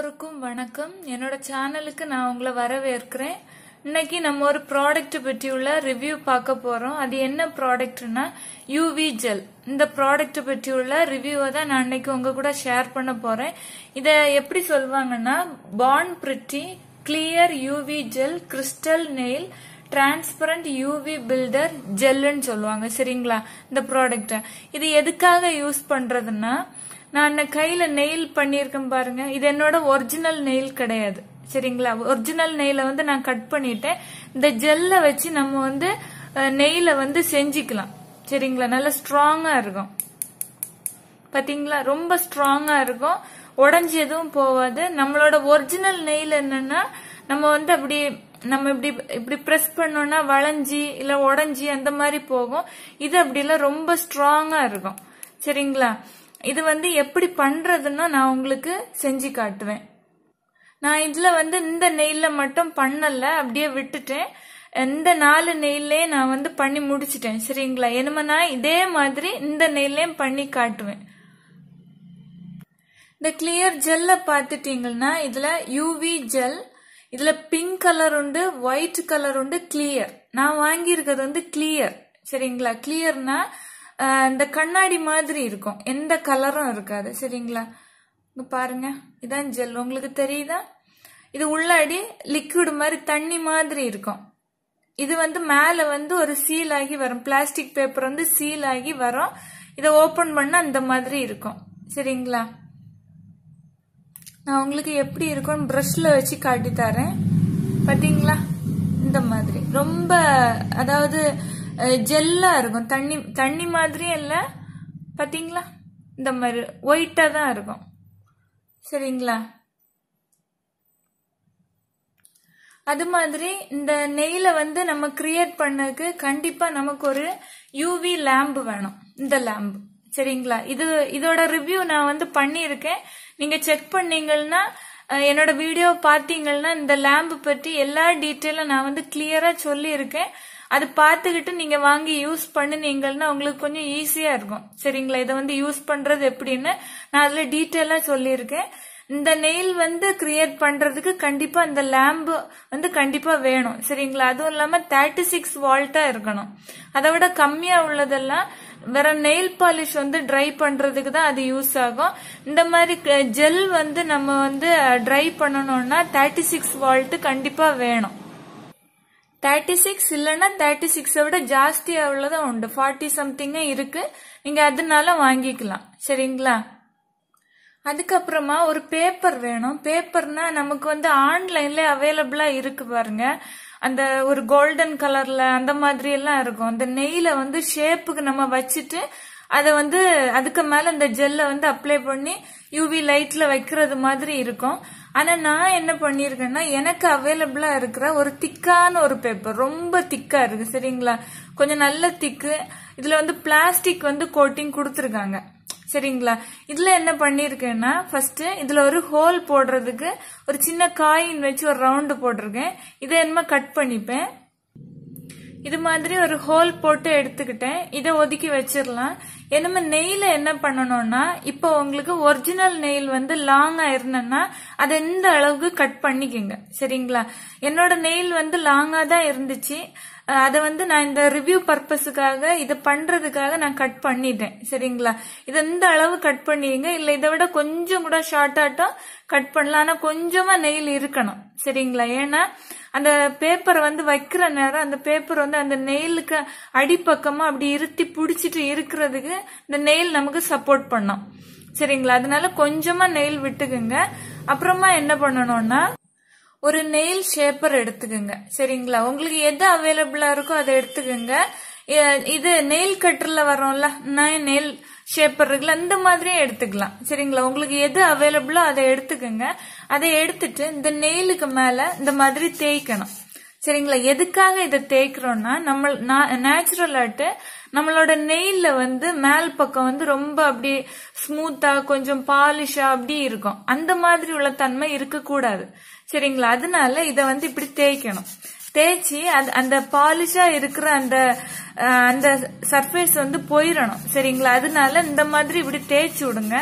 எல்லோருக்கும் வணக்கம் என்னோட சேனலுக்கு நான் உங்களை வரவேற்கிறேன் இன்னைக்கு நம்ம ஒரு ப்ராடக்ட் பற்றி உள்ள ரிவ்யூ பார்க்க போறோம் அது என்ன ப்ராடக்ட்னா யூவி ஜெல் இந்த ப்ராடக்ட் பற்றி உள்ள ரிவ்யூவை தான் நான் இன்னைக்கு உங்க கூட ஷேர் பண்ண போறேன் இதை எப்படி சொல்வாங்கன்னா Born Pretty clear UV gel crystal nail transparent UV builder ஜெல்லுன்னு சொல்லுவாங்க சரிங்களா இந்த ப்ராடக்ட இது எதுக்காக யூஸ் பண்றதுன்னா நான் கையில நெயில் பண்ணியிருக்கேன் பாருங்க இது என்னோட ஒரிஜினல் நெயில் கிடையாது சரிங்களா ஒரிஜினல் நெயில வந்து நான் கட் பண்ணிட்டேன் இந்த ஜெல்ல வச்சு நம்ம வந்து நெயில வந்து செஞ்சுக்கலாம் சரிங்களா நல்லா ஸ்ட்ராங்கா இருக்கும் பாத்தீங்களா ரொம்ப ஸ்ட்ராங்கா இருக்கும் உடஞ்சி எதுவும் போவாது நம்மளோட ஒரிஜினல் நெயில் என்னன்னா நம்ம வந்து அப்படி நம்ம இப்படி இப்படி பிரஸ் பண்ணோம்னா வளைஞ்சி இல்ல உடஞ்சி அந்த மாதிரி போகும் இது அப்படிலாம் ரொம்ப ஸ்ட்ராங்கா இருக்கும் சரிங்களா இது வந்து எப்படி பண்ணுறதுன்னா நான் உங்களுக்கு செஞ்சு காட்டுவேன் நான் இதில் வந்து இந்த நெயில மட்டும் பண்ணலை அப்படியே விட்டுட்டேன் இந்த நாலு நெயிலே நான் வந்து பண்ணி முடிச்சிட்டேன் சரிங்களா என்னமோ இதே மாதிரி இந்த நெயிலையும் பண்ணி காட்டுவேன் இந்த கிளியர் ஜெல்ல பாத்துட்டீங்கன்னா இதில் யூவி ஜெல் இதில் பிங்க் கலர் உண்டு ஒயிட் கலர் உண்டு கிளியர் நான் வாங்கியிருக்கிறது வந்து கிளியர் சரிங்களா கிளியர்னா இந்த கண்ணாடி மாதிரி இருக்கும் எந்த கலரும் இருக்காது சரிங்களா இங்க பாருங்க இதான் ஜெல் உங்களுக்கு தெரியுதா இது உள்ளாடி லிக்விட் மாதிரி தண்ணி மாதிரி இருக்கும் இது வந்து மேல வந்து ஒரு சீல் ஆகி வரும் பிளாஸ்டிக் பேப்பர் வந்து சீல் ஆகி வரும் இதை ஓபன் பண்ண அந்த மாதிரி இருக்கும் சரிங்களா நான் உங்களுக்கு எப்படி இருக்கும்னு ப்ரஷ்ல வச்சு காட்டி தரேன் பாத்தீங்களா இந்த மாதிரி ரொம்ப அதாவது ஜெல்லா இருக்கும் தண்ணி தண்ணி மாதிரியே இல்லை பார்த்தீங்களா இந்த மாதிரி ஒயிட்டாக தான் இருக்கும் சரிங்களா அது மாதிரி இந்த நெய்யில் வந்து நம்ம கிரியேட் பண்ணக்கு கண்டிப்பா நமக்கு ஒரு யூவி லேம்பு வேணும் இந்த லேம்பு சரிங்களா இது இதோட ரிவ்யூ நான் வந்து பண்ணியிருக்கேன் நீங்க செக் பண்ணீங்கன்னா என்னோட வீடியோ பார்த்தீங்கன்னா இந்த லேம்பு பற்றி எல்லா டீட்டெயிலும் நான் வந்து கிளியரா சொல்லியிருக்கேன் அது பார்த்துக்கிட்டு நீங்க வாங்கி யூஸ் பண்ணுனீங்கன்னா உங்களுக்கு கொஞ்சம் ஈஸியா இருக்கும் சரிங்களா இதை வந்து யூஸ் பண்றது எப்படின்னு நான் அதுல டீட்டெயிலா சொல்லியிருக்கேன் இந்த நெயில் வந்து கிரியேட் பண்றதுக்கு கண்டிப்பா இந்த லேம்ப் வந்து கண்டிப்பா வேணும் சரிங்களா அதுவும் இல்லாம தேர்ட்டி சிக்ஸ் வால்ட்டா இருக்கணும் அதை விட கம்மியா உள்ளதெல்லாம் வேற நெயில் பாலிஷ் வந்து ட்ரை பண்றதுக்கு தான் அது யூஸ் ஆகும் இந்த மாதிரி ஜெல் வந்து நம்ம வந்து ட்ரை பண்ணணும்னா தேர்ட்டி சிக்ஸ் வால்ட் கண்டிப்பா வேணும் தேர்ட்டி சிக்ஸ் இல்லைன்னா தேர்ட்டி சிக்ஸை விட ஜாஸ்தி அவ்வளவுதான் உண்டு ஃபார்ட்டி சம்திங் இருக்கு நீங்கள் அதனால வாங்கிக்கலாம் சரிங்களா அதுக்கப்புறமா ஒரு பேப்பர் வேணும் பேப்பர்னா நமக்கு வந்து ஆன்லைன்ல அவைலபிளா இருக்கு பாருங்க அந்த ஒரு கோல்டன் கலர்ல அந்த மாதிரி எல்லாம் இருக்கும் அந்த நெய்ல வந்து ஷேப்புக்கு நம்ம வச்சுட்டு அதை வந்து அதுக்கு மேல இந்த ஜெல்லை வந்து அப்ளை பண்ணி யூவி லைட்ல வைக்கிறது மாதிரி இருக்கும் ஆனா நான் என்ன பண்ணிருக்கேன்னா எனக்கு அவைலபிளா இருக்கிற ஒரு திக்கான ஒரு பேப்பர் ரொம்ப திக்கா இருக்கு சரிங்களா கொஞ்சம் நல்ல திக்கு இதுல வந்து பிளாஸ்டிக் வந்து கோட்டிங் கொடுத்துருக்காங்க சரிங்களா இதுல என்ன பண்ணிருக்கேன்னா ஃபர்ஸ்ட் இதுல ஒரு ஹோல் போடுறதுக்கு ஒரு சின்ன காயின் வச்சு ஒரு ரவுண்டு போட்டிருக்கேன் இதை என்னமா கட் பண்ணிப்பேன் இது மாதிரி ஒரு ஹோல் போட்டு எடுத்துக்கிட்டேன் இதை ஒதுக்கி வச்சிடலாம் நம்ம நெயில என்ன பண்ணணும்னா இப்போ உங்களுக்கு ஒரிஜினல் நெயில் வந்து லாங்கா இருந்ததுன்னா அதை எந்த அளவுக்கு கட் பண்ணிக்கோங்க சரிங்களா என்னோட நெயில் வந்து லாங்கா தான் இருந்துச்சு அதை வந்து நான் இந்த ரிவ்யூ பர்பஸுக்காக இதை பண்றதுக்காக நான் கட் பண்ணிட்டேன் சரிங்களா இது எந்த அளவு கட் பண்ணிடுங்க இல்லை இதை விட கொஞ்சம் கூட ஷார்ட் ஆட்டம் கட் பண்ணலாம் ஆனால் கொஞ்சமா நெயில் இருக்கணும் சரிங்களா ஏன்னா அந்த பேப்பரை வந்து வைக்கிற நேரம் அந்த பேப்பர் வந்து அந்த நெயிலுக்கு அடிப்பக்கமா அப்படி இருத்தி பிடிச்சிட்டு இருக்கிறதுக்கு இந்த நெயில் நமக்கு சப்போர்ட் பண்ணும் சரிங்களா அதனால கொஞ்சமா நெயில் விட்டுக்குங்க அப்புறமா என்ன பண்ணணும்னா ஒரு நெயில் ஷேப்பர் எடுத்துக்கோங்க சரிங்களா உங்களுக்கு எது அவைலபிளா இருக்கோ அதை எடுத்துக்கோங்க இது நெயில் கட்டர்ல வரோம்ல நான் நெயில் ஷேப் இருக்குல்ல இந்த மாதிரியும் எடுத்துக்கலாம் சரிங்களா உங்களுக்கு எது அவைலபிளோ அதை எடுத்துக்கோங்க அதை எடுத்துட்டு இந்த நெயிலுக்கு மேல இந்த மாதிரி தேய்க்கணும் சரிங்களா எதுக்காக இதை தேய்க்கிறோம்னா நம்ம நேச்சுரலாட்டு நம்மளோட நெயில வந்து மேல் பக்கம் வந்து ரொம்ப அப்படி ஸ்மூத்தா கொஞ்சம் பாலிஷா அப்படி இருக்கும் அந்த மாதிரி உள்ள தன்மை இருக்கக்கூடாது சரிங்களா அதனால இதை வந்து இப்படி தேய்க்கணும் தேய்ச்சி அது அந்த பாலிஷா இருக்கிற அந்த அந்த சர்ஃபேஸ் வந்து போயிடணும் சரிங்களா அதனால இந்த மாதிரி இப்படி தேய்ச்சி விடுங்க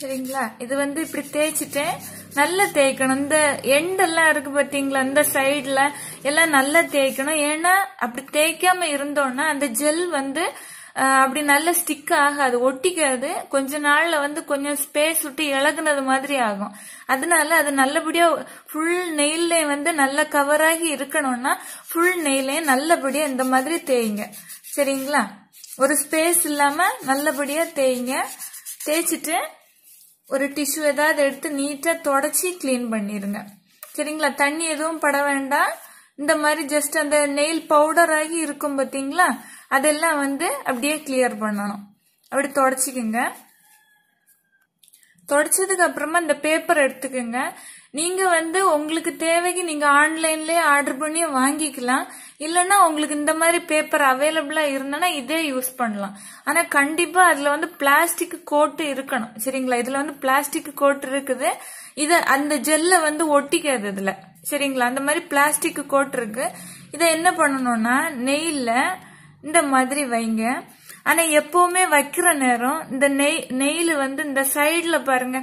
சரிங்களா இது வந்து இப்படி தேய்ச்சிட்டேன் நல்லா தேய்க்கணும் இந்த எண்டெல்லாம் இருக்கு பாத்தீங்களா இந்த சைடுல எல்லாம் நல்லா தேய்க்கணும் ஏன்னா அப்படி தேய்க்காம இருந்தோம்னா அந்த ஜெல் வந்து அப்படி நல்ல ஸ்டிக் ஆகாது ஒட்டிக்காது கொஞ்ச நாள்ல வந்து கொஞ்சம் ஸ்பேஸ் விட்டு இழகுனது மாதிரி ஆகும் அதனால அது நல்லபடியா ஃபுல் நெயிலே வந்து நல்லா கவராகி இருக்கணும்னா ஃபுல் நெயிலே நல்லபடியா இந்த மாதிரி தேய்ங்க சரிங்களா ஒரு ஸ்பேஸ் இல்லாம நல்லபடியா தேய்ங்க தேய்ச்சிட்டு ஒரு டிஷ்யூ ஏதாவது எடுத்து நீட்டா தொடச்சி கிளீன் பண்ணிருங்க சரிங்களா தண்ணி எதுவும் பட வேண்டாம் இந்த மாதிரி ஜஸ்ட் அந்த நெயில் பவுடர் ஆகி இருக்கும் பார்த்தீங்களா அதெல்லாம் வந்து அப்படியே கிளியர் பண்ணணும் அப்படி தொடச்சிக்கோங்க தொடச்சதுக்கு அப்புறமா இந்த பேப்பர் எடுத்துக்கோங்க நீங்க வந்து உங்களுக்கு தேவைக்கு நீங்க ஆன்லைன்லயே ஆர்டர் பண்ணி வாங்கிக்கலாம் இல்லைன்னா உங்களுக்கு இந்த மாதிரி பேப்பர் அவைலபிளா இருந்தனா இதே யூஸ் பண்ணலாம் ஆனா கண்டிப்பா அதுல வந்து பிளாஸ்டிக் கோட்டு இருக்கணும் சரிங்களா இதுல வந்து பிளாஸ்டிக் கோட்டு இருக்குது இத அந்த ஜெல்ல வந்து ஒட்டிக்காது இதுல சரிங்களா அந்த மாதிரி பிளாஸ்டிக் கோட் இருக்கு இதை என்ன பண்ணணும்னா நெய்ல இந்த மாதிரி வைங்க ஆனா எப்பவுமே வைக்கிற நேரம் இந்த நெய் நெயில் வந்து இந்த சைடுல பாருங்க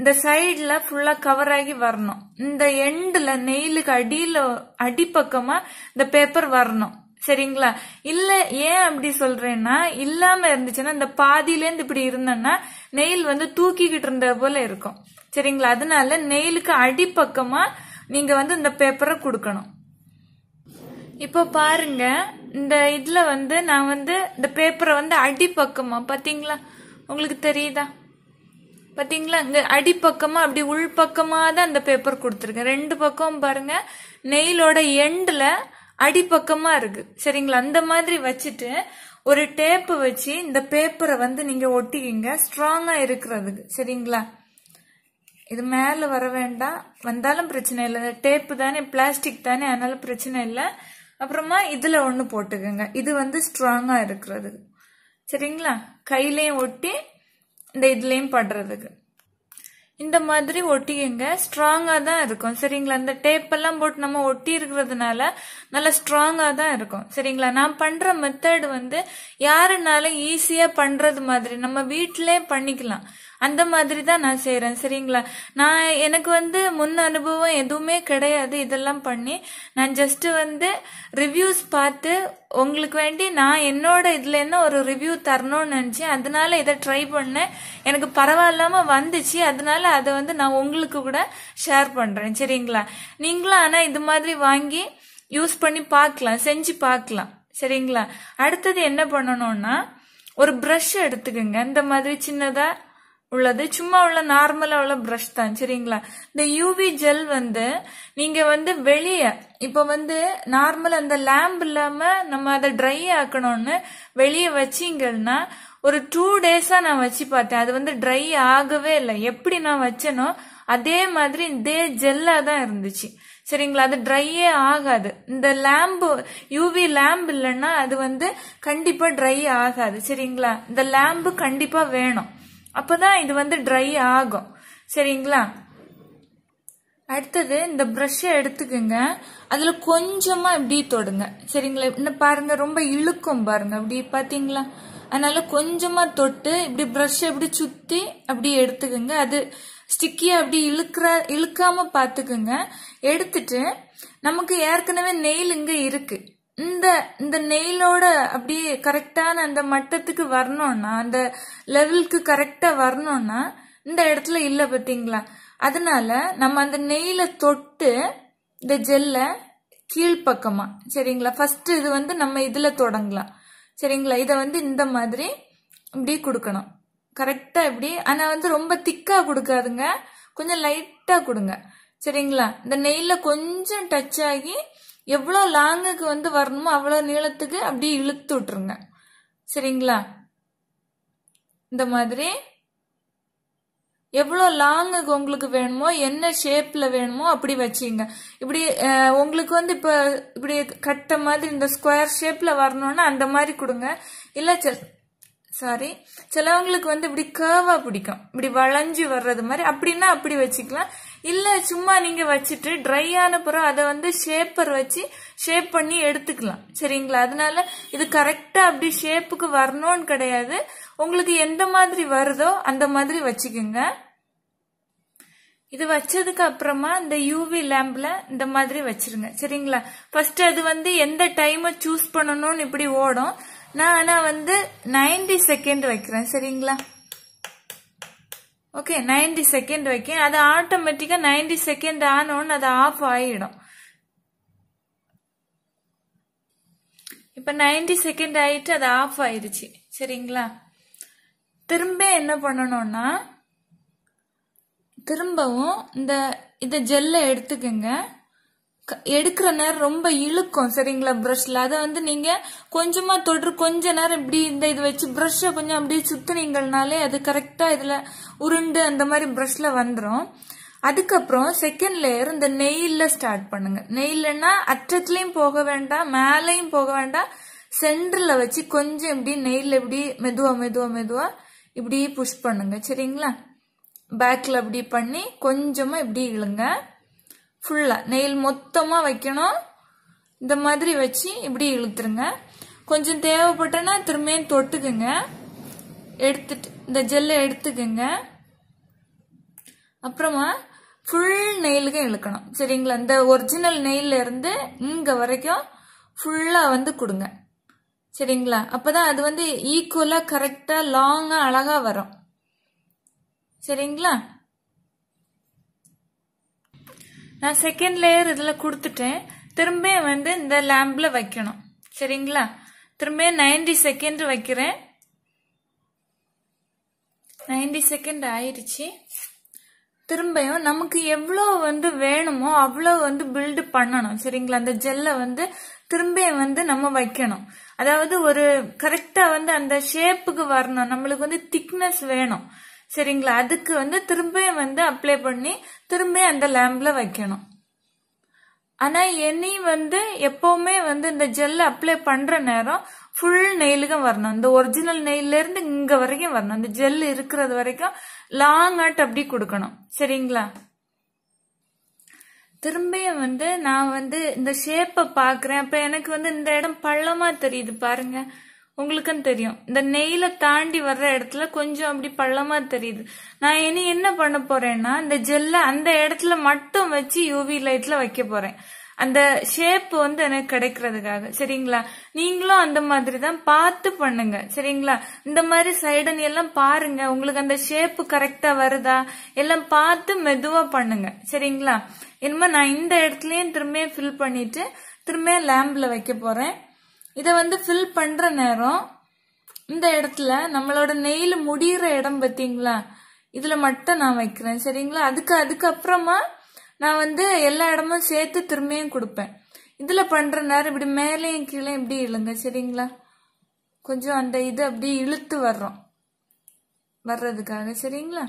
இந்த சைடில் ஃபுல்லாக கவர் ஆகி வரணும் இந்த எண்டில் நெயிலுக்கு அடியில் அடிப்பக்கமாக இந்த பேப்பர் வரணும் சரிங்களா இல்லை ஏன் அப்படி சொல்கிறேன்னா இல்லாமல் இருந்துச்சுன்னா இந்த பாதியிலேருந்து இப்படி இருந்தோன்னா நெயில் வந்து தூக்கிக்கிட்டு இருந்த போல இருக்கும் சரிங்களா அதனால நெயிலுக்கு அடிப்பக்கமாக நீங்க வந்து இந்த பேப்பரை கொடுக்கணும் இப்போ பாருங்க இந்த இதுல வந்து நான் வந்து இந்த பேப்பரை வந்து அடிப்பக்கமா பாத்தீங்களா உங்களுக்கு தெரியுதா பாத்தீங்களா இங்க அடிப்பக்கமா அப்படி உள்பக்கமா தான் அந்த பேப்பர் கொடுத்துருக்கேன் ரெண்டு பக்கம் பாருங்க நெயிலோட எண்டில் அடிப்பக்கமா இருக்கு சரிங்களா அந்த மாதிரி வச்சுட்டு ஒரு டேப்பு வச்சு இந்த பேப்பரை வந்து நீங்க ஒட்டிக்கிங்க ஸ்ட்ராங்கா இருக்கிறதுக்கு சரிங்களா இது மேலே வர வேண்டாம் வந்தாலும் பிரச்சனை இல்லை டேப்பு தானே பிளாஸ்டிக் தானே அதனால பிரச்சனை இல்லை அப்புறமா இதில் ஒன்று போட்டுக்கோங்க இது வந்து ஸ்ட்ராங்காக இருக்கிறது சரிங்களா கையிலையும் ஒட்டி இந்த இதுலயும் படுறதுக்கு இந்த மாதிரி ஒட்டிக்கங்க ஸ்ட்ராங்காக தான் இருக்கும் சரிங்களா இந்த டேப்பெல்லாம் போட்டு நம்ம ஒட்டி இருக்கிறதுனால நல்லா ஸ்ட்ராங்காக தான் இருக்கும் சரிங்களா நான் பண்ணுற மெத்தட் வந்து யாருனாலும் ஈஸியாக பண்ணுறது மாதிரி நம்ம வீட்டிலே பண்ணிக்கலாம் அந்த மாதிரி தான் நான் செய்கிறேன் சரிங்களா நான் எனக்கு வந்து முன் அனுபவம் எதுவுமே கிடையாது இதெல்லாம் பண்ணி நான் ஜஸ்ட்டு வந்து ரிவ்யூஸ் பார்த்து உங்களுக்கு வேண்டி நான் என்னோட இதுல என்ன ஒரு ரிவ்யூ தரணும்னு நினச்சேன் அதனால இதை ட்ரை பண்ணேன் எனக்கு பரவாயில்லாமல் வந்துச்சு அதனால அதை வந்து நான் உங்களுக்கு கூட ஷேர் பண்ணுறேன் சரிங்களா நீங்களும் ஆனால் இது மாதிரி வாங்கி யூஸ் பண்ணி பார்க்கலாம் செஞ்சு பார்க்கலாம் சரிங்களா அடுத்தது என்ன பண்ணணும்னா ஒரு ப்ரஷ் எடுத்துக்கோங்க இந்த மாதிரி சின்னதாக உள்ளது சும்மா உள்ள நார்மலா உள்ள ப்ரஷ் தான் சரிங்களா இந்த யூவி ஜெல் வந்து நீங்க வந்து வெளியே இப்ப வந்து நார்மல் அந்த லேம்ப் இல்லாம நம்ம அதை ட்ரை ஆக்கணும்னு வெளியே வச்சிங்கன்னா ஒரு டூ டேஸா நான் வச்சு பார்த்தேன் அது வந்து ட்ரை ஆகவே இல்லை எப்படி நான் வச்சனோ அதே மாதிரி இதே ஜெல்லா தான் இருந்துச்சு சரிங்களா அது ட்ரையே ஆகாது இந்த லேம்பு யூவி லேம்ப் இல்லைன்னா அது வந்து கண்டிப்பா ட்ரை ஆகாது சரிங்களா இந்த லேம்பு கண்டிப்பா வேணும் அப்போ தான் இது வந்து ட்ரை ஆகும் சரிங்களா அடுத்தது இந்த ப்ரஷ்ஷை எடுத்துக்கோங்க அதில் கொஞ்சமாக இப்படி தொடுங்க சரிங்களா இன்னும் பாருங்கள் ரொம்ப இழுக்கும் பாருங்க அப்படி பார்த்தீங்களா அதனால கொஞ்சமாக தொட்டு இப்படி ப்ரஷ்ஷை இப்படி சுற்றி அப்படி எடுத்துக்கோங்க அது ஸ்டிக்கியாக அப்படி இழுக்கிற இழுக்காமல் பார்த்துக்குங்க எடுத்துட்டு நமக்கு ஏற்கனவே நெயில் இங்கே இருக்குது இந்த இந்த நெயிலோட அப்படியே கரெக்டான அந்த மட்டத்துக்கு வரணும்னா அந்த லெவலுக்கு கரெக்டா வரணும்னா இந்த இடத்துல இல்லை பார்த்தீங்களா அதனால நம்ம அந்த நெய்ல தொட்டு இந்த ஜெல்லை கீழ்பக்கமா சரிங்களா ஃபர்ஸ்ட் இது வந்து நம்ம இதுல தொடங்கலாம் சரிங்களா இதை வந்து இந்த மாதிரி இப்படி கொடுக்கணும் கரெக்டா இப்படி ஆனா வந்து ரொம்ப திக்கா கொடுக்காதுங்க கொஞ்சம் லைட்டா கொடுங்க சரிங்களா இந்த நெய்ல கொஞ்சம் டச் ஆகி எவ்வளோ லாங்குக்கு வந்து வரணுமோ அவ்வளோ நீளத்துக்கு அப்படியே இழுத்து விட்டுருங்க சரிங்களா இந்த மாதிரி எவ்வளோ லாங்குக்கு உங்களுக்கு வேணுமோ என்ன ஷேப்பில் வேணுமோ அப்படி வச்சுங்க இப்படி உங்களுக்கு வந்து இப்போ இப்படி கட்ட மாதிரி இந்த ஸ்கொயர் ஷேப்பில் வரணும்னா அந்த மாதிரி கொடுங்க இல்லை சாரி சிலவங்களுக்கு வந்து இப்படி கேர்வாக பிடிக்கும் இப்படி வளைஞ்சு வர்றது மாதிரி அப்படின்னா அப்படி வச்சுக்கலாம் இல்லை சும்மா நீங்கள் வச்சுட்டு ட்ரை ஆன பிறகு அதை வந்து ஷேப்பர் வச்சு ஷேப் பண்ணி எடுத்துக்கலாம் சரிங்களா அதனால இது கரெக்டாக அப்படி ஷேப்புக்கு வரணும்னு கிடையாது உங்களுக்கு எந்த மாதிரி வருதோ அந்த மாதிரி வச்சுக்கோங்க இது வச்சதுக்கு அப்புறமா இந்த யூவி லேம்பில் இந்த மாதிரி வச்சிருங்க சரிங்களா ஃபர்ஸ்ட் அது வந்து எந்த டைம் சூஸ் பண்ணணும்னு இப்படி ஓடும் நான் ஆனால் வந்து நைன்டி செகண்ட் வைக்கிறேன் சரிங்களா ஓகே நைன்டி செகண்ட் வைக்கேன் அது ஆட்டோமேட்டிக்காக நைன்டி செகண்ட் ஆனோன்னு அது ஆஃப் ஆகிடும் இப்போ நைன்டி செகண்ட் ஆகிட்டு அது ஆஃப் ஆயிடுச்சு சரிங்களா திரும்ப என்ன பண்ணணும்னா திரும்பவும் இந்த இதை ஜெல்லை எடுத்துக்கோங்க எடுக்கிற நேரம் ரொம்ப இழுக்கும் சரிங்களா ப்ரஷ்ல அதை வந்து நீங்க கொஞ்சமா தொடுற கொஞ்ச நேரம் இப்படி இந்த இது வச்சு ப்ரஷ்ஷை கொஞ்சம் அப்படியே சுத்தினீங்கனாலே அது கரெக்டா இதுல உருண்டு அந்த மாதிரி ப்ரஷ்ல வந்துடும் அதுக்கப்புறம் செகண்ட் லேயர் இந்த நெயில்ல ஸ்டார்ட் பண்ணுங்க நெயிலன்னா அற்றத்துலயும் போக வேண்டாம் மேலையும் போக வேண்டாம் சென்டர்ல வச்சு கொஞ்சம் இப்படி நெயில் இப்படி மெதுவா மெதுவா மெதுவா இப்படி புஷ் பண்ணுங்க சரிங்களா பேக்ல அப்படி பண்ணி கொஞ்சமா இப்படி இழுங்க ஃபுல்லாக நெயில் மொத்தமாக வைக்கணும் இந்த மாதிரி வச்சு இப்படி இழுத்துருங்க கொஞ்சம் தேவைப்பட்டனா திரும்பியும் தொட்டுக்குங்க எடுத்துட்டு இந்த ஜெல்லை எடுத்துக்குங்க அப்புறமா ஃபுல் நெயிலுக்கு இழுக்கணும் சரிங்களா இந்த ஒரிஜினல் நெயில் இருந்து இங்கே வரைக்கும் ஃபுல்லாக வந்து கொடுங்க சரிங்களா அப்போதான் அது வந்து ஈக்குவலாக கரெக்டாக லாங்காக அழகாக வரும் சரிங்களா நான் செகண்ட் லேயர் இதில் கொடுத்துட்டேன் திரும்ப வந்து இந்த லேம்பில் வைக்கணும் சரிங்களா திரும்ப நைன்டி செகண்ட் வைக்கிறேன் நைன்டி செகண்ட் ஆயிடுச்சு திரும்பியும் நமக்கு எவ்வளோ வந்து வேணுமோ அவ்வளோ வந்து பில்டு பண்ணணும் சரிங்களா அந்த ஜெல்லை வந்து திரும்ப வந்து நம்ம வைக்கணும் அதாவது ஒரு கரெக்டாக வந்து அந்த ஷேப்புக்கு வரணும் நம்மளுக்கு வந்து திக்னஸ் வேணும் சரிங்களா அதுக்கு வந்து திரும்பியும் வந்து அப்ளை பண்ணி திரும்ப அந்த லேம்பில் வைக்கணும் ஆனால் இனி வந்து எப்போவுமே வந்து இந்த ஜெல் அப்ளை பண்ணுற நேரம் ஃபுல் நெயிலுக்கு வரணும் இந்த ஒரிஜினல் இருந்து இங்கே வரைக்கும் வரணும் இந்த ஜெல் இருக்கிறது வரைக்கும் லாங் ஆட் அப்படி கொடுக்கணும் சரிங்களா திரும்பியும் வந்து நான் வந்து இந்த ஷேப்பை பார்க்குறேன் அப்போ எனக்கு வந்து இந்த இடம் பள்ளமாக தெரியுது பாருங்கள் உங்களுக்குன்னு தெரியும் இந்த நெய்ல தாண்டி வர்ற இடத்துல கொஞ்சம் அப்படி பள்ளமா தெரியுது நான் இனி என்ன பண்ண போறேன்னா இந்த ஜெல்ல அந்த இடத்துல மட்டும் வச்சு யூவி லைட்ல வைக்க போறேன் அந்த ஷேப் வந்து எனக்கு கிடைக்கிறதுக்காக சரிங்களா நீங்களும் அந்த மாதிரி தான் பார்த்து பண்ணுங்க சரிங்களா இந்த மாதிரி சைடன் எல்லாம் பாருங்க உங்களுக்கு அந்த ஷேப் கரெக்டா வருதா எல்லாம் பார்த்து மெதுவா பண்ணுங்க சரிங்களா என்னமோ நான் இந்த இடத்துலயும் திரும்ப ஃபில் பண்ணிட்டு திரும்ப லேம்பில் வைக்க போறேன் இதை வந்து ஃபில் பண்ணுற நேரம் இந்த இடத்துல நம்மளோட நெயில் முடிகிற இடம் பார்த்தீங்களா இதில் மட்டும் நான் வைக்கிறேன் சரிங்களா அதுக்கு அதுக்கப்புறமா நான் வந்து எல்லா இடமும் சேர்த்து திரும்பியும் கொடுப்பேன் இதில் பண்ணுற நேரம் இப்படி மேலேயும் கீழே இப்படி இழுங்க சரிங்களா கொஞ்சம் அந்த இது அப்படியே இழுத்து வர்றோம் வர்றதுக்காக சரிங்களா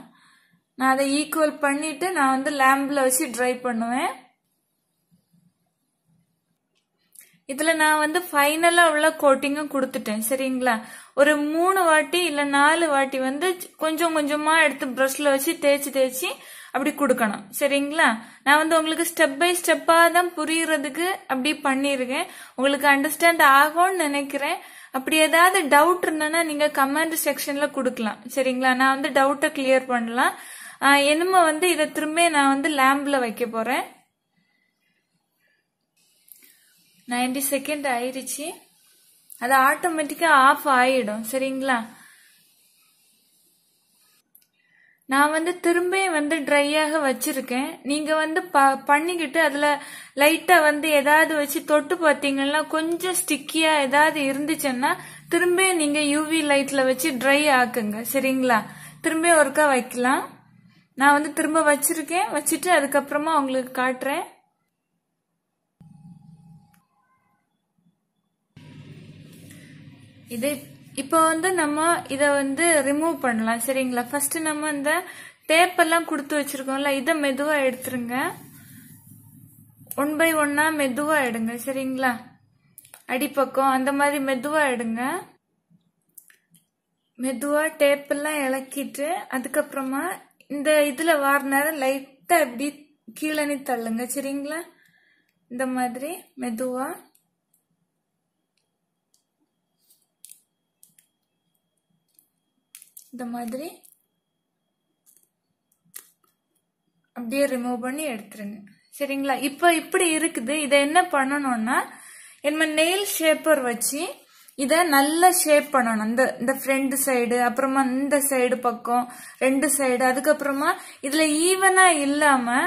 நான் அதை ஈக்குவல் பண்ணிவிட்டு நான் வந்து லேம்பில் வச்சு ட்ரை பண்ணுவேன் இதுல நான் வந்து ஃபைனலா உள்ள கோட்டிங்கும் கொடுத்துட்டேன் சரிங்களா ஒரு மூணு வாட்டி இல்ல நாலு வாட்டி வந்து கொஞ்சம் கொஞ்சமா எடுத்து ப்ரஷ்ல வச்சு தேய்ச்சி தேய்ச்சி அப்படி கொடுக்கணும் சரிங்களா நான் வந்து உங்களுக்கு ஸ்டெப் பை ஸ்டெப்பா தான் புரியறதுக்கு அப்படி பண்ணிருக்கேன் உங்களுக்கு அண்டர்ஸ்டாண்ட் ஆகும்னு நினைக்கிறேன் அப்படி ஏதாவது டவுட் இருந்தனா நீங்க கமெண்ட் செக்ஷன்ல கொடுக்கலாம் சரிங்களா நான் வந்து டவுட்டை கிளியர் பண்ணலாம் என்னமோ வந்து இதை திரும்ப நான் வந்து லேம்பில் வைக்க போறேன் நைன்டி செகண்ட் ஆயிடுச்சு அது ஆட்டோமேட்டிக்காக ஆஃப் ஆகிடும் சரிங்களா நான் வந்து திரும்ப வந்து ட்ரையாக வச்சிருக்கேன் நீங்கள் வந்து ப பண்ணிக்கிட்டு அதில் லைட்டாக வந்து ஏதாவது வச்சு தொட்டு பார்த்தீங்கன்னா கொஞ்சம் ஸ்டிக்கியாக ஏதாவது இருந்துச்சுன்னா திரும்ப நீங்கள் யூவி லைட்டில் வச்சு ட்ரை ஆக்குங்க சரிங்களா திரும்ப ஒருக்கா வைக்கலாம் நான் வந்து திரும்ப வச்சிருக்கேன் வச்சுட்டு அதுக்கப்புறமா உங்களுக்கு காட்டுறேன் இது இப்போ வந்து நம்ம இத வந்து ரிமூவ் பண்ணலாம் சரிங்களா ஃபர்ஸ்ட் நம்ம இந்த டேப் எல்லாம் கொடுத்து வச்சிருக்கோம்ல இதை மெதுவா எடுத்துருங்க ஒன் பை ஒன்னா மெதுவா எடுங்க சரிங்களா அடிப்பக்கம் அந்த மாதிரி மெதுவா எடுங்க மெதுவா டேப் எல்லாம் இலக்கிட்டு அதுக்கப்புறமா இந்த இதுல வார நேரம் லைட்டா இப்படி கீழே தள்ளுங்க சரிங்களா இந்த மாதிரி மெதுவா இந்த மாதிரி அப்படியே ரிமூவ் பண்ணி எடுத்துருங்க சரிங்களா இப்போ இப்படி இருக்குது இதை என்ன பண்ணணும்னா என்ன நெயில் ஷேப்பர் வச்சு இதை நல்லா ஷேப் பண்ணணும் இந்த இந்த ஃப்ரண்ட் சைடு அப்புறமா இந்த சைடு பக்கம் ரெண்டு சைடு அதுக்கப்புறமா இதுல ஈவனா இல்லாம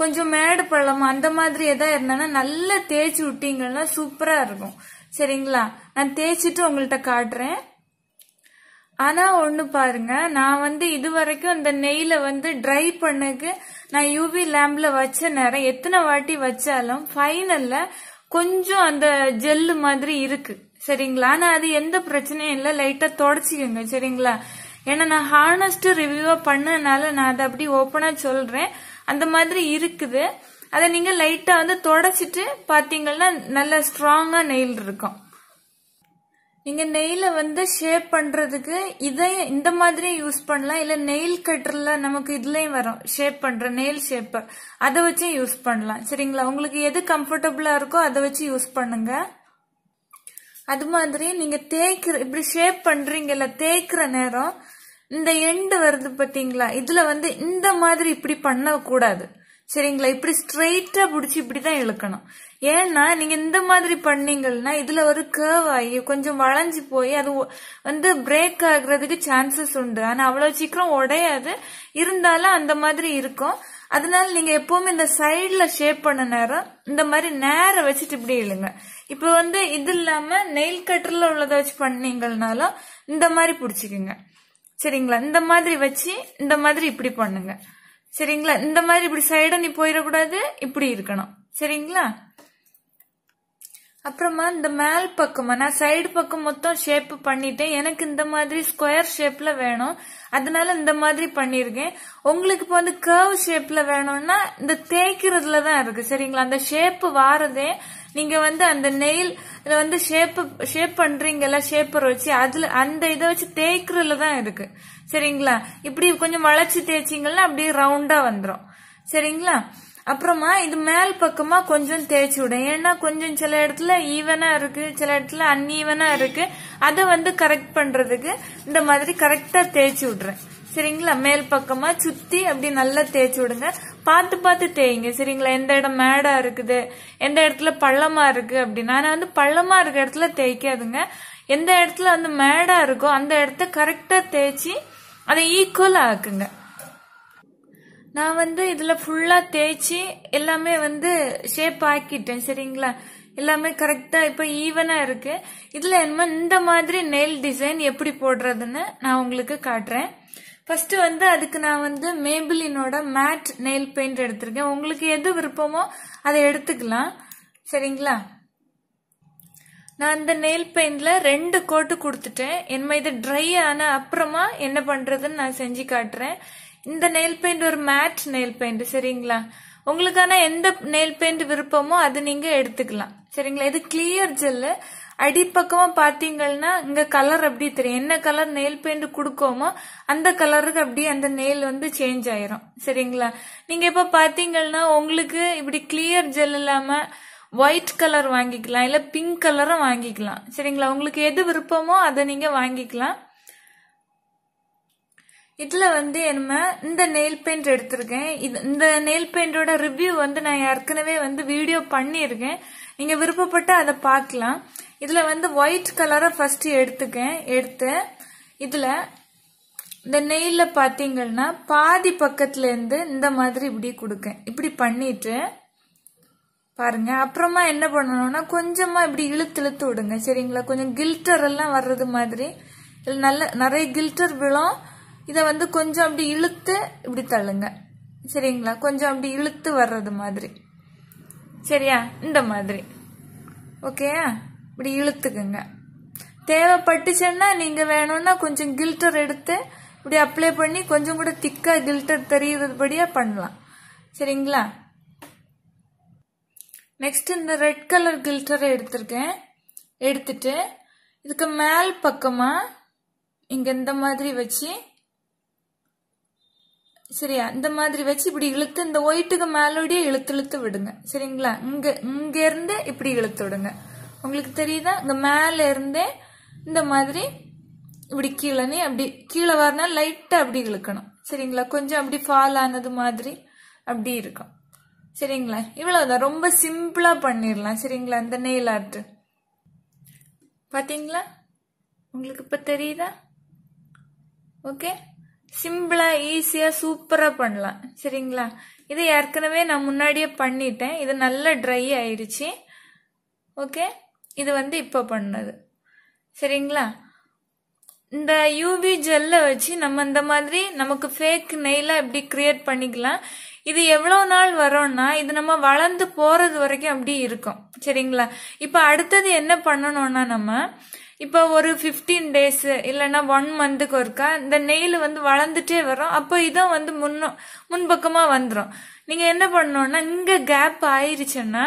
கொஞ்சம் மேடு பள்ளம் அந்த மாதிரி எதா இருந்தானா நல்லா தேய்ச்சி விட்டீங்கன்னா சூப்பரா இருக்கும் சரிங்களா நான் தேய்ச்சிட்டு உங்கள்கிட்ட காட்டுறேன் ஆனா ஒண்ணு பாருங்க நான் வந்து இது வரைக்கும் இந்த நெய்ல வந்து ட்ரை பண்ணக்கு நான் யூவி லேம்ப்ல வச்ச நேரம் எத்தனை வாட்டி வச்சாலும் ஃபைனல்ல கொஞ்சம் அந்த ஜெல்லு மாதிரி இருக்கு சரிங்களா ஆனா அது எந்த பிரச்சனையும் இல்லை லைட்டா தொடச்சிக்கோங்க சரிங்களா ஏன்னா நான் ஹானஸ்ட் ரிவ்யூவா பண்ணதுனால நான் அதை அப்படி ஓப்பனா சொல்றேன் அந்த மாதிரி இருக்குது அதை நீங்க லைட்டா வந்து தொடச்சிட்டு பாத்தீங்கன்னா நல்ல ஸ்ட்ராங்கா நெயில் இருக்கும் நீங்க நெயில வந்து ஷேப் பண்றதுக்கு இதை இந்த மாதிரி யூஸ் பண்ணலாம் இல்ல நெயில் கட்டர்ல நமக்கு இதுலயும் வரும் ஷேப் பண்ற நெயில் ஷேப் அதை வச்சு யூஸ் பண்ணலாம் சரிங்களா உங்களுக்கு எது கம்ஃபர்டபுளா இருக்கோ அதை வச்சு யூஸ் பண்ணுங்க அது மாதிரி நீங்க தேய்க்கிற இப்படி ஷேப் பண்றீங்கல்ல தேய்க்கிற நேரம் இந்த எண்டு வருது பாத்தீங்களா இதுல வந்து இந்த மாதிரி இப்படி பண்ணக்கூடாது சரிங்களா இப்படி ஸ்ட்ரெயிட்டா பிடிச்சி இப்படி தான் இழுக்கணும் ஏன்னா நீங்க இந்த மாதிரி பண்ணீங்கன்னா இதுல ஒரு கேர்வ் ஆகி கொஞ்சம் வளைஞ்சு போய் அது வந்து பிரேக் ஆகுறதுக்கு சான்சஸ் உண்டு ஆனா அவ்வளவு சீக்கிரம் உடையாது இருந்தாலும் அந்த மாதிரி இருக்கும் அதனால நீங்க எப்பவுமே இந்த சைட்ல ஷேப் பண்ண நேரம் இந்த மாதிரி நேரம் வச்சுட்டு இப்படி இழுங்க இப்ப வந்து இது இல்லாம நெயில் கட்டர்ல உள்ளதை வச்சு பண்ணீங்கன்னாலும் இந்த மாதிரி பிடிச்சிக்குங்க சரிங்களா இந்த மாதிரி வச்சு இந்த மாதிரி இப்படி பண்ணுங்க சரிங்களா இந்த மாதிரி இப்படி சைடா நீ போயிடக்கூடாது இப்படி இருக்கணும் சரிங்களா அப்புறமா இந்த மேல் பக்கமா நான் சைடு பக்கம் மொத்தம் ஷேப் பண்ணிட்டேன் எனக்கு இந்த மாதிரி ஸ்கொயர் ஷேப்ல வேணும் அதனால இந்த மாதிரி பண்ணிருக்கேன் உங்களுக்கு இப்போ வந்து கர்வ் ஷேப்ல வேணும்னா இந்த தேய்க்கிறதுலதான் இருக்கு சரிங்களா அந்த ஷேப் வாரதே நீங்க வந்து அந்த நெயில் வந்து ஷேப் ஷேப் பண்றீங்கல்ல ஷேப்பர் வச்சு அதுல அந்த இதை வச்சு தேய்க்கிறதுல தான் இருக்கு சரிங்களா இப்படி கொஞ்சம் வளர்ச்சி தேய்ச்சிங்கன்னா அப்படியே ரவுண்டா வந்துடும் சரிங்களா அப்புறமா இது மேல் பக்கமா கொஞ்சம் தேய்ச்சி விடும் ஏன்னா கொஞ்சம் சில இடத்துல ஈவனா இருக்கு சில இடத்துல ஈவனா இருக்கு அதை வந்து கரெக்ட் பண்றதுக்கு இந்த மாதிரி கரெக்டா தேய்ச்சி விடுறேன் சரிங்களா மேல் பக்கமா சுத்தி அப்படி நல்லா தேய்ச்சி விடுங்க பார்த்து பார்த்து தேய்ங்க சரிங்களா எந்த இடம் மேடா இருக்குது எந்த இடத்துல பள்ளமா இருக்கு அப்படின்னா வந்து பள்ளமா இருக்க இடத்துல தேய்க்காதுங்க எந்த இடத்துல வந்து மேடா இருக்கோ அந்த இடத்த கரெக்டா தேய்ச்சி அதை ஈக்குவல் ஆக்குங்க நான் வந்து இதுல ஃபுல்லா தேய்ச்சி எல்லாமே வந்து ஷேப் ஆக்கிட்டேன் சரிங்களா எல்லாமே கரெக்டா இப்ப ஈவனா இருக்கு இதுல என்ன இந்த மாதிரி நெயில் டிசைன் எப்படி போடுறதுன்னு நான் உங்களுக்கு காட்டுறேன் ஃபர்ஸ்ட் வந்து அதுக்கு நான் வந்து மேபிளினோட மேட் நெயில் பெயிண்ட் எடுத்திருக்கேன் உங்களுக்கு எது விருப்பமோ அதை எடுத்துக்கலாம் சரிங்களா நான் அந்த நெயில் பெயிண்ட்ல ரெண்டு கோட்டு கொடுத்துட்டேன் என்ன இது ட்ரை ஆன அப்புறமா என்ன பண்ணுறதுன்னு நான் செஞ்சு காட்டுறேன் இந்த நெயில் பெயிண்ட் ஒரு மேட் நெயில் பெயிண்ட் சரிங்களா உங்களுக்கான எந்த நெயில் பெயிண்ட் விருப்பமோ அது நீங்கள் எடுத்துக்கலாம் சரிங்களா இது கிளியர் ஜெல்லு அடிப்பக்கமா பாத்தீங்கன்னா இங்க கலர் அப்படி தெரியும் என்ன கலர் நெயில் பெயிண்ட் கொடுக்கோமோ அந்த கலருக்கு அப்படியே அந்த நெயில் வந்து சேஞ்ச் ஆயிரும் சரிங்களா நீங்க இப்ப பாத்தீங்கன்னா உங்களுக்கு இப்படி கிளியர் ஜெல் இல்லாம ஒயிட் கலர் வாங்கிக்கலாம் இல்ல பிங்க் கலரும் வாங்கிக்கலாம் சரிங்களா உங்களுக்கு எது விருப்பமோ அதை நீங்க வாங்கிக்கலாம் இதுல வந்து என்ன இந்த நெயில் பெயிண்ட் எடுத்திருக்கேன் இந்த நெயில் பெயிண்டோட ரிவ்யூ வந்து நான் ஏற்கனவே வந்து வீடியோ பண்ணியிருக்கேன் நீங்க விருப்பப்பட்டு அதை பார்க்கலாம் இதில் வந்து ஒயிட் கலரை ஃபஸ்ட்டு எடுத்துக்க எடுத்து இதில் இந்த நெயில பாத்தீங்கன்னா பாதி பக்கத்துலேருந்து இந்த மாதிரி இப்படி கொடுக்கேன் இப்படி பண்ணிட்டு பாருங்க அப்புறமா என்ன பண்ணணும்னா கொஞ்சமாக இப்படி இழுத்து இழுத்து விடுங்க சரிங்களா கொஞ்சம் கில்டர் எல்லாம் வர்றது மாதிரி இதில் நல்ல நிறைய கில்டர் விழும் இதை வந்து கொஞ்சம் அப்படி இழுத்து இப்படி தள்ளுங்க சரிங்களா கொஞ்சம் அப்படி இழுத்து வர்றது மாதிரி சரியா இந்த மாதிரி ஓகேயா இப்படி இழுத்துக்குங்க தேவைப்பட்டுச்சுன்னா நீங்கள் வேணும்னா கொஞ்சம் கில்டர் எடுத்து இப்படி அப்ளை பண்ணி கொஞ்சம் கூட திக்காக கில்டர் தெரியுறதுபடியாக பண்ணலாம் சரிங்களா நெக்ஸ்ட் இந்த ரெட் கலர் கில்டரை எடுத்திருக்கேன் எடுத்துட்டு இதுக்கு மேல் பக்கமாக இங்கே இந்த மாதிரி வச்சு சரியா இந்த மாதிரி வச்சு இப்படி இழுத்து இந்த ஒயிட்டுக்கு மேலோடய இழுத்து இழுத்து விடுங்க சரிங்களா இங்கே இங்கேருந்து இப்படி இழுத்து விடுங்க உங்களுக்கு தெரியுதா இந்த மேலே இருந்தே இந்த மாதிரி இப்படி கீழே அப்படி கீழே வரனா லைட்டாக அப்படி இழுக்கணும் சரிங்களா கொஞ்சம் அப்படி ஃபால் ஆனது மாதிரி அப்படி இருக்கும் சரிங்களா இவ்வளோதான் ரொம்ப சிம்பிளாக பண்ணிடலாம் சரிங்களா இந்த நெயில் ஆர்ட்டு பார்த்தீங்களா உங்களுக்கு இப்போ தெரியுதா ஓகே சிம்பிளாக ஈஸியாக சூப்பராக பண்ணலாம் சரிங்களா இது ஏற்கனவே நான் முன்னாடியே பண்ணிட்டேன் இது நல்லா ட்ரை ஆயிடுச்சு ஓகே இது வந்து இப்போ பண்ணது சரிங்களா இந்த யூவி ஜெல்ல வச்சு நம்ம இந்த மாதிரி நமக்கு ஃபேக் நெயிலாக இப்படி கிரியேட் பண்ணிக்கலாம் இது எவ்வளோ நாள் வரும்னா இது நம்ம வளர்ந்து போகிறது வரைக்கும் அப்படி இருக்கும் சரிங்களா இப்போ அடுத்தது என்ன பண்ணணும்னா நம்ம இப்போ ஒரு ஃபிஃப்டீன் டேஸ் இல்லைன்னா ஒன் மந்த்துக்கு ஒருக்கா இந்த நெயில் வந்து வளர்ந்துட்டே வரும் அப்போ இதுவும் வந்து முன்னோ முன்பக்கமாக வந்துடும் நீங்கள் என்ன பண்ணணும்னா இங்கே கேப் ஆயிருச்சுன்னா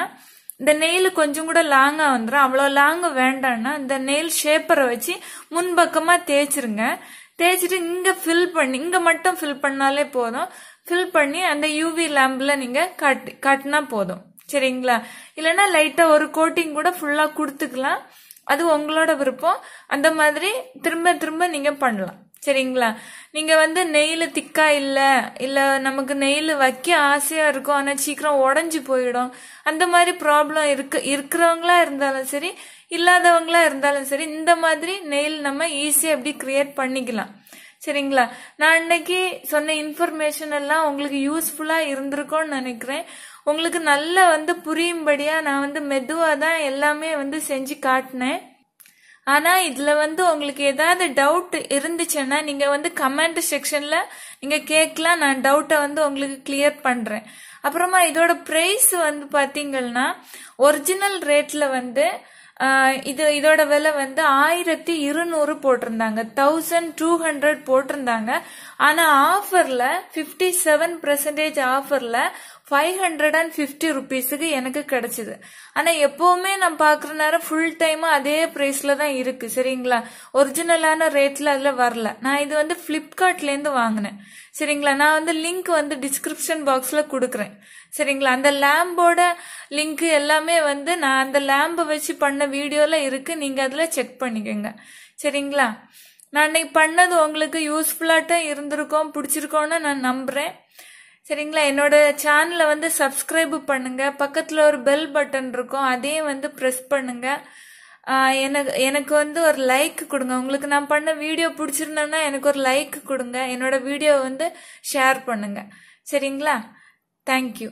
இந்த நெயில் கொஞ்சம் கூட லாங்கா வந்துடும் அவ்வளோ லாங்கு வேண்டாம்னா இந்த நெயில் ஷேப்பரை வச்சு முன்பக்கமா தேய்ச்சிருங்க தேய்ச்சிட்டு இங்க ஃபில் பண்ணி இங்க மட்டும் ஃபில் பண்ணாலே போதும் ஃபில் பண்ணி அந்த யூவி லேம்பில் நீங்க கட் கட்டினா போதும் சரிங்களா இல்லைன்னா லைட்டா ஒரு கோட்டிங் கூட ஃபுல்லா கொடுத்துக்கலாம் அது உங்களோட விருப்பம் அந்த மாதிரி திரும்ப திரும்ப நீங்க பண்ணலாம் சரிங்களா நீங்கள் வந்து நெயில் திக்காக இல்லை இல்லை நமக்கு நெயில் வைக்க ஆசையாக இருக்கும் ஆனால் சீக்கிரம் உடஞ்சி போயிடும் அந்த மாதிரி ப்ராப்ளம் இருக்கு இருக்கிறவங்களா இருந்தாலும் சரி இல்லாதவங்களா இருந்தாலும் சரி இந்த மாதிரி நெயில் நம்ம ஈஸியாக எப்படி க்ரியேட் பண்ணிக்கலாம் சரிங்களா நான் இன்னைக்கு சொன்ன இன்ஃபர்மேஷன் எல்லாம் உங்களுக்கு யூஸ்ஃபுல்லாக இருந்திருக்கும்னு நினைக்கிறேன் உங்களுக்கு நல்லா வந்து புரியும்படியாக நான் வந்து மெதுவாக தான் எல்லாமே வந்து செஞ்சு காட்டினேன் ஆனால் இதில் வந்து உங்களுக்கு ஏதாவது டவுட் இருந்துச்சுன்னா நீங்கள் வந்து கமெண்ட் செக்ஷனில் நீங்கள் கேட்கலாம் நான் டவுட்டை வந்து உங்களுக்கு கிளியர் பண்ணுறேன் அப்புறமா இதோட ப்ரைஸ் வந்து பாத்தீங்கன்னா ஒரிஜினல் ரேட்டில் வந்து இது இதோட விலை வந்து ஆயிரத்தி இருநூறு போட்டிருந்தாங்க தௌசண்ட் டூ ஹண்ட்ரட் போட்டிருந்தாங்க ஆனால் ஆஃபரில் பிப்டி செவன் பர்சன்டேஜ் ஆஃபரில் ஃபைவ் ஹண்ட்ரட் அண்ட் ஃபிஃப்டி ருபீஸுக்கு எனக்கு கிடைச்சிது ஆனால் எப்போவுமே நான் பார்க்குற நேரம் ஃபுல் டைமும் அதே ப்ரைஸில் தான் இருக்குது சரிங்களா ஒரிஜினலான ரேட்டில் அதில் வரல நான் இது வந்து ஃப்ளிப்கார்ட்லேருந்து வாங்கினேன் சரிங்களா நான் வந்து லிங்க் வந்து டிஸ்கிரிப்ஷன் பாக்ஸில் கொடுக்குறேன் சரிங்களா அந்த லேம்போட லிங்க் எல்லாமே வந்து நான் அந்த லேம்பை வச்சு பண்ண வீடியோவில் இருக்குது நீங்கள் அதில் செக் பண்ணிக்கோங்க சரிங்களா நான் இன்னைக்கு பண்ணது உங்களுக்கு யூஸ்ஃபுல்லாகட்டும் இருந்திருக்கோம் பிடிச்சிருக்கோன்னு நான் நம்புகிறேன் சரிங்களா என்னோட சேனலை வந்து சப்ஸ்கிரைப் பண்ணுங்க பக்கத்தில் ஒரு பெல் பட்டன் இருக்கும் அதையும் வந்து ப்ரெஸ் பண்ணுங்க எனக்கு எனக்கு வந்து ஒரு லைக் கொடுங்க உங்களுக்கு நான் பண்ண வீடியோ பிடிச்சிருந்தேன்னா எனக்கு ஒரு லைக் கொடுங்க என்னோட வீடியோ வந்து ஷேர் பண்ணுங்க சரிங்களா தேங்க்யூ